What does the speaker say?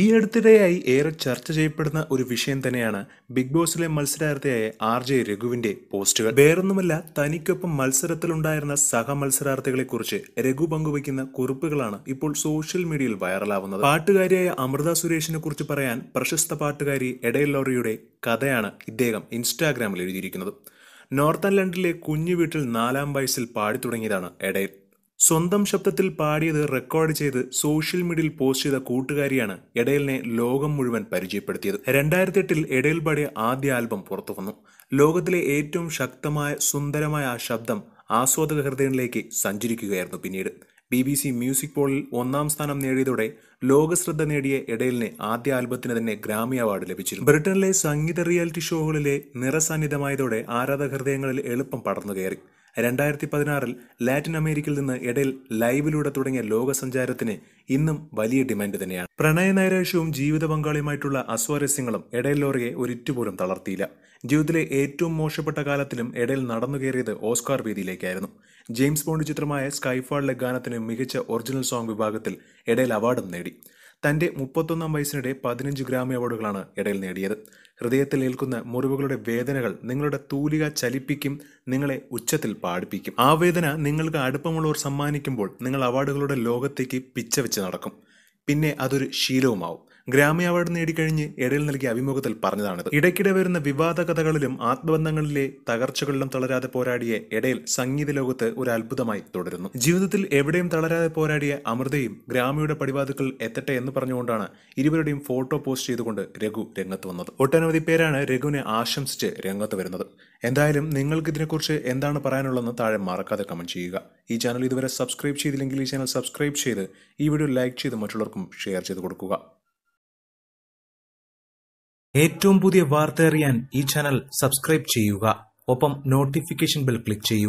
ഈ അടുത്തിടെയായി ഏറെ ചർച്ച ചെയ്യപ്പെടുന്ന ഒരു വിഷയം തന്നെയാണ് ബിഗ് ബോസിലെ മത്സരാർത്ഥിയായ ആർ ജെ രഘുവിന്റെ പോസ്റ്റുകൾ വേറൊന്നുമല്ല തനിക്കൊപ്പം മത്സരത്തിലുണ്ടായിരുന്ന സഹ മത്സരാർത്ഥികളെ കുറിച്ച് രഘു പങ്കുവയ്ക്കുന്ന കുറിപ്പുകളാണ് ഇപ്പോൾ സോഷ്യൽ മീഡിയയിൽ വൈറലാവുന്നത് പാട്ടുകാരിയായ അമൃത സുരേഷിനെ കുറിച്ച് പറയാൻ പ്രശസ്ത പാട്ടുകാരി എഡയലോറിയുടെ കഥയാണ് ഇദ്ദേഹം ഇൻസ്റ്റാഗ്രാമിൽ എഴുതിയിരിക്കുന്നത് നോർത്തൻ ലണ്ടനിലെ കുഞ്ഞു വീട്ടിൽ നാലാം വയസ്സിൽ പാടി തുടങ്ങിയതാണ് എടയൽ സ്വന്തം ശബ്ദത്തിൽ പാടിയത് റെക്കോർഡ് ചെയ്ത് സോഷ്യൽ മീഡിയയിൽ പോസ്റ്റ് ചെയ്ത കൂട്ടുകാരിയാണ് എടയലിനെ ലോകം മുഴുവൻ പരിചയപ്പെടുത്തിയത് രണ്ടായിരത്തി എട്ടിൽ എഡയൽ പാടിയ ആദ്യ ആൽബം പുറത്തു വന്നു ലോകത്തിലെ ഏറ്റവും ശക്തമായ സുന്ദരമായ ആ ശബ്ദം ആസ്വാദക ഹൃദയങ്ങളിലേക്ക് സഞ്ചരിക്കുകയായിരുന്നു പിന്നീട് ബി ബി സി മ്യൂസിക് പോളിൽ ഒന്നാം സ്ഥാനം നേടിയതോടെ ലോകശ്രദ്ധ നേടിയ എഡയലിന് ആദ്യ ആൽബത്തിന് തന്നെ ഗ്രാമി അവാർഡ് ലഭിച്ചിരുന്നു ബ്രിട്ടനിലെ സംഗീത റിയാലിറ്റി ഷോകളിലെ നിറസാന്നിധ്യമായതോടെ ആരാധക ഹൃദയങ്ങളിൽ എളുപ്പം പടർന്നു കയറി രണ്ടായിരത്തി പതിനാറിൽ ലാറ്റിൻ അമേരിക്കയിൽ നിന്ന് ഇടയിൽ ലൈവിലൂടെ തുടങ്ങിയ ലോകസഞ്ചാരത്തിന് ഇന്നും വലിയ ഡിമാൻഡ് തന്നെയാണ് പ്രണയ ജീവിത പങ്കാളിയുമായിട്ടുള്ള അസ്വാരസ്യങ്ങളും ഇടയിൽ ലോറിയെ ഒരിറ്റുപോലും തളർത്തിയില്ല ജീവിതത്തിലെ ഏറ്റവും മോശപ്പെട്ട കാലത്തിലും ഇടയിൽ നടന്നു കയറിയത് ഓസ്കാർ വേദിയിലേക്കായിരുന്നു ജെയിംസ് ബോണ്ട് ചിത്രമായ സ്കൈഫാളിലെ ഗാനത്തിന് മികച്ച ഒറിജിനൽ സോങ് വിഭാഗത്തിൽ ഇടയിൽ അവാർഡും നേടി തന്റെ മുപ്പത്തൊന്നാം വയസ്സിനിടെ പതിനഞ്ച് ഗ്രാമി അവാർഡുകളാണ് ഇടയിൽ നേടിയത് ഹൃദയത്തിൽ ഏൽക്കുന്ന മുറിവുകളുടെ വേദനകൾ നിങ്ങളുടെ തൂലിക ചലിപ്പിക്കും നിങ്ങളെ ഉച്ചത്തിൽ പാടിപ്പിക്കും ആ വേദന നിങ്ങൾക്ക് അടുപ്പമുള്ളവർ സമ്മാനിക്കുമ്പോൾ നിങ്ങൾ അവാർഡുകളുടെ ലോകത്തേക്ക് പിച്ചവെച്ച് നടക്കും പിന്നെ അതൊരു ശീലവുമാവും ഗ്രാമി അവാർഡ് നേടിക്കഴിഞ്ഞ് ഇടയിൽ നൽകിയ അഭിമുഖത്തിൽ പറഞ്ഞതാണിത് ഇടയ്ക്കിടെ വരുന്ന വിവാദ കഥകളിലും ആത്മബന്ധങ്ങളിലെ തകർച്ചകളിലും തളരാതെ പോരാടിയ ഇടയിൽ സംഗീത ലോകത്ത് ഒരു അത്ഭുതമായി തുടരുന്നു ജീവിതത്തിൽ എവിടെയും തളരാതെ പോരാടിയ അമൃതയും ഗ്രാമിയുടെ പടിവാതുക്കൾ എത്തട്ടെ എന്ന് പറഞ്ഞുകൊണ്ടാണ് ഇരുവരുടെയും ഫോട്ടോ പോസ്റ്റ് ചെയ്തുകൊണ്ട് രഘു രംഗത്ത് വന്നത് ഒട്ടനവധി പേരാണ് രഘുവിനെ ആശംസിച്ച് രംഗത്ത് വരുന്നത് എന്തായാലും നിങ്ങൾക്ക് ഇതിനെക്കുറിച്ച് എന്താണ് പറയാനുള്ളതെന്ന് താഴെ മറക്കാതെ കമന്റ് ചെയ്യുക ഈ ചാനൽ ഇതുവരെ സബ്സ്ക്രൈബ് ചെയ്തില്ലെങ്കിൽ ഈ ചാനൽ സബ്സ്ക്രൈബ് ചെയ്ത് ഈ വീഡിയോ ലൈക്ക് ചെയ്ത് മറ്റുള്ളവർക്കും ഷെയർ ചെയ്ത് കൊടുക്കുക ഏറ്റവും പുതിയ വാർത്ത അറിയാൻ ഈ ചാനൽ സബ്സ്ക്രൈബ് ചെയ്യുക ഒപ്പം നോട്ടിഫിക്കേഷൻ ബെൽ ക്ലിക്ക് ചെയ്യൂ